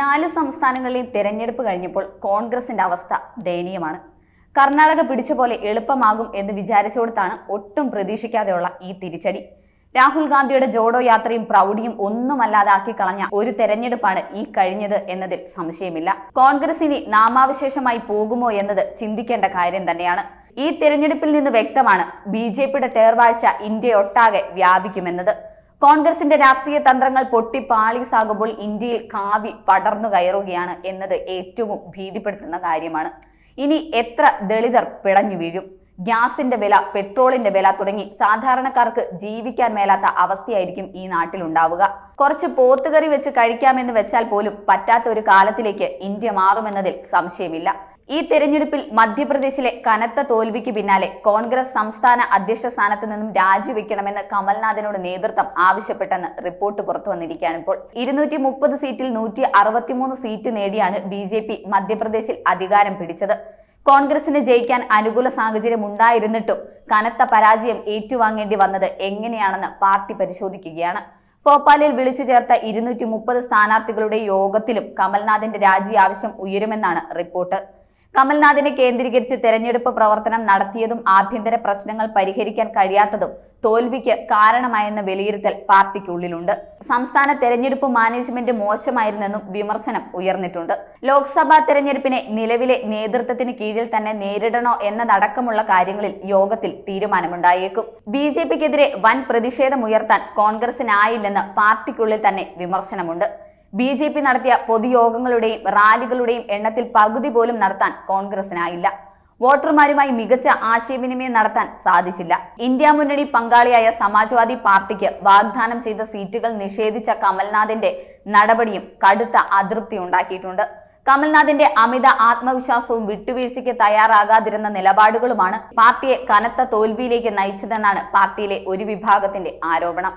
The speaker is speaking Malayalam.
നാല് സംസ്ഥാനങ്ങളിലെയും തെരഞ്ഞെടുപ്പ് കഴിഞ്ഞപ്പോൾ കോൺഗ്രസിന്റെ അവസ്ഥ ദയനീയമാണ് കർണാടക പിടിച്ച പോലെ എളുപ്പമാകും എന്ന് വിചാരിച്ചുകൊടുത്താണ് ഒട്ടും പ്രതീക്ഷിക്കാതെയുള്ള ഈ തിരിച്ചടി രാഹുൽ ഗാന്ധിയുടെ ജോഡോ യാത്രയും പ്രൗഢിയും ഒന്നുമല്ലാതാക്കി കളഞ്ഞ ഒരു തെരഞ്ഞെടുപ്പാണ് ഈ കഴിഞ്ഞത് എന്നതിൽ സംശയമില്ല കോൺഗ്രസ് ഇനി നാമാവശേഷമായി പോകുമോ എന്നത് ചിന്തിക്കേണ്ട കാര്യം തന്നെയാണ് ഈ തിരഞ്ഞെടുപ്പിൽ നിന്ന് വ്യക്തമാണ് ബി ജെ പിയുടെ തേർവാഴ്ച ഇന്ത്യയൊട്ടാകെ വ്യാപിക്കുമെന്നത് കോൺഗ്രസിന്റെ രാഷ്ട്രീയ തന്ത്രങ്ങൾ പൊട്ടി പാളീസാകുമ്പോൾ ഇന്ത്യയിൽ കാവി പടർന്നു കയറുകയാണ് എന്നത് ഏറ്റവും ഭീതിപ്പെടുത്തുന്ന കാര്യമാണ് ഇനി എത്ര ദളിതർ പിടഞ്ഞു വീഴും ഗ്യാസിന്റെ വില പെട്രോളിന്റെ വില തുടങ്ങി സാധാരണക്കാർക്ക് ജീവിക്കാൻ മേലാത്ത അവസ്ഥയായിരിക്കും ഈ നാട്ടിലുണ്ടാവുക കുറച്ച് പോത്തുകറി വെച്ച് കഴിക്കാമെന്ന് വെച്ചാൽ പോലും പറ്റാത്ത ഒരു കാലത്തിലേക്ക് ഇന്ത്യ മാറുമെന്നതിൽ സംശയമില്ല ഈ തെരഞ്ഞെടുപ്പിൽ മധ്യപ്രദേശിലെ കനത്ത തോൽവിക്ക് പിന്നാലെ കോൺഗ്രസ് സംസ്ഥാന അധ്യക്ഷ സ്ഥാനത്ത് നിന്നും രാജിവെക്കണമെന്ന് കമൽനാഥിനോട് നേതൃത്വം ആവശ്യപ്പെട്ടെന്ന് റിപ്പോർട്ട് പുറത്തു വന്നിരിക്കുകയാണ് ഇപ്പോൾ ഇരുന്നൂറ്റി മുപ്പത് സീറ്റിൽ നൂറ്റി അറുപത്തിമൂന്ന് സീറ്റ് നേടിയാണ് ബി ജെ പി മധ്യപ്രദേശിൽ അധികാരം പിടിച്ചത് കോൺഗ്രസിന് ജയിക്കാൻ അനുകൂല സാഹചര്യം ഉണ്ടായിരുന്നിട്ടും കനത്ത പരാജയം ഏറ്റുവാങ്ങേണ്ടി വന്നത് എങ്ങനെയാണെന്ന് പാർട്ടി പരിശോധിക്കുകയാണ് ഭോപ്പാലിൽ വിളിച്ചു ചേർത്ത ഇരുന്നൂറ്റി മുപ്പത് സ്ഥാനാർത്ഥികളുടെ യോഗത്തിലും കമൽനാഥിന്റെ രാജി ആവശ്യം ഉയരുമെന്നാണ് റിപ്പോർട്ട് കമൽനാഥിനെ കേന്ദ്രീകരിച്ച് തെരഞ്ഞെടുപ്പ് പ്രവർത്തനം നടത്തിയതും ആഭ്യന്തര പ്രശ്നങ്ങൾ പരിഹരിക്കാൻ കഴിയാത്തതും തോൽവിക്ക് കാരണമായെന്ന വിലയിരുത്തൽ പാർട്ടിക്കുള്ളിലുണ്ട് സംസ്ഥാന തെരഞ്ഞെടുപ്പ് മാനേജ്മെന്റ് മോശമായിരുന്നെന്നും വിമർശനം ഉയർന്നിട്ടുണ്ട് ലോക്സഭാ തെരഞ്ഞെടുപ്പിനെ നിലവിലെ നേതൃത്വത്തിന് കീഴിൽ തന്നെ നേരിടണോ എന്നതടക്കമുള്ള കാര്യങ്ങളിൽ യോഗത്തിൽ തീരുമാനമുണ്ടായേക്കും ബി ജെ പിക്കെതിരെ വൻ പ്രതിഷേധമുയർത്താൻ കോൺഗ്രസിനായില്ലെന്ന് പാർട്ടിക്കുള്ളിൽ തന്നെ വിമർശനമുണ്ട് ബി ജെ പി നടത്തിയ പൊതുയോഗങ്ങളുടെയും റാലികളുടെയും എണ്ണത്തിൽ പകുതി പോലും നടത്താൻ കോൺഗ്രസിനായില്ല വോട്ടർമാരുമായി മികച്ച ആശയവിനിമയം നടത്താൻ സാധിച്ചില്ല ഇന്ത്യ മുന്നണി പങ്കാളിയായ സമാജ്വാദി പാർട്ടിക്ക് വാഗ്ദാനം ചെയ്ത സീറ്റുകൾ നിഷേധിച്ച കമൽനാഥിന്റെ നടപടിയും കടുത്ത അതൃപ്തി ഉണ്ടാക്കിയിട്ടുണ്ട് കമൽനാഥിന്റെ അമിത ആത്മവിശ്വാസവും വിട്ടുവീഴ്ചയ്ക്ക് തയ്യാറാകാതിരുന്ന നിലപാടുകളുമാണ് പാർട്ടിയെ കനത്ത തോൽവിയിലേക്ക് നയിച്ചതെന്നാണ് പാർട്ടിയിലെ ഒരു വിഭാഗത്തിന്റെ ആരോപണം